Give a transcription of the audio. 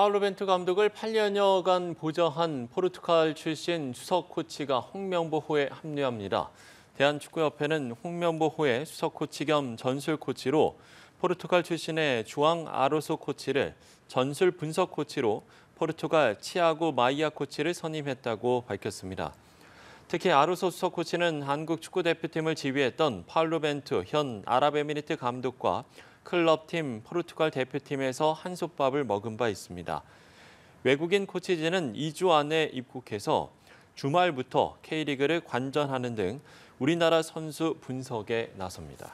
파울로 벤트 감독을 8년여간 보좌한 포르투갈 출신 수석 코치가 홍명보호에 합류합니다. 대한축구협회는 홍명보호의 수석 코치 겸 전술 코치로 포르투갈 출신의 주앙 아로소 코치를 전술 분석 코치로 포르투갈 치아고 마이아 코치를 선임했다고 밝혔습니다. 특히 아로소 수석 코치는 한국 축구대표팀을 지휘했던 파울로 벤트현 아랍에미리트 감독과 클럽팀 포르투갈 대표팀에서 한솥밥을 먹은 바 있습니다. 외국인 코치진은 2주 안에 입국해서 주말부터 K리그를 관전하는 등 우리나라 선수 분석에 나섭니다.